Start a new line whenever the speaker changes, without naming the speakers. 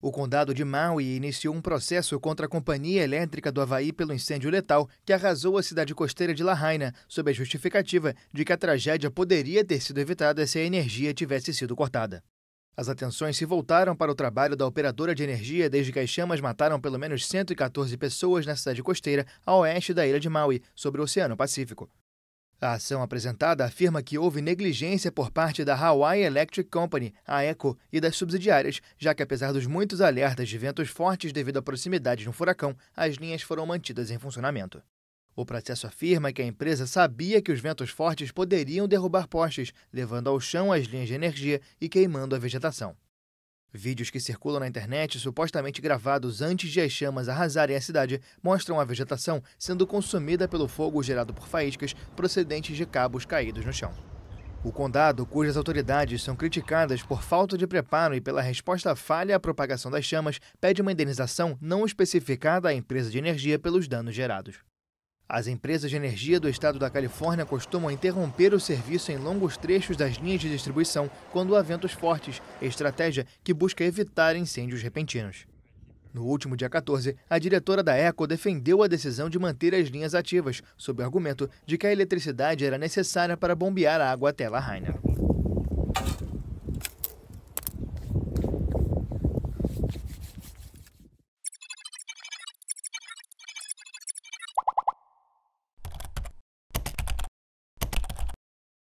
O condado de Maui iniciou um processo contra a Companhia Elétrica do Havaí pelo incêndio letal que arrasou a cidade costeira de Lahaina, sob a justificativa de que a tragédia poderia ter sido evitada se a energia tivesse sido cortada. As atenções se voltaram para o trabalho da operadora de energia desde que as chamas mataram pelo menos 114 pessoas na cidade costeira a oeste da ilha de Maui, sobre o Oceano Pacífico. A ação apresentada afirma que houve negligência por parte da Hawaii Electric Company, a ECO, e das subsidiárias, já que apesar dos muitos alertas de ventos fortes devido à proximidade de um furacão, as linhas foram mantidas em funcionamento. O processo afirma que a empresa sabia que os ventos fortes poderiam derrubar postes, levando ao chão as linhas de energia e queimando a vegetação. Vídeos que circulam na internet, supostamente gravados antes de as chamas arrasarem a cidade, mostram a vegetação sendo consumida pelo fogo gerado por faíscas procedentes de cabos caídos no chão. O condado, cujas autoridades são criticadas por falta de preparo e pela resposta falha à propagação das chamas, pede uma indenização não especificada à empresa de energia pelos danos gerados. As empresas de energia do estado da Califórnia costumam interromper o serviço em longos trechos das linhas de distribuição quando há ventos fortes, estratégia que busca evitar incêndios repentinos. No último dia 14, a diretora da ECO defendeu a decisão de manter as linhas ativas, sob o argumento de que a eletricidade era necessária para bombear a água até Lahaina.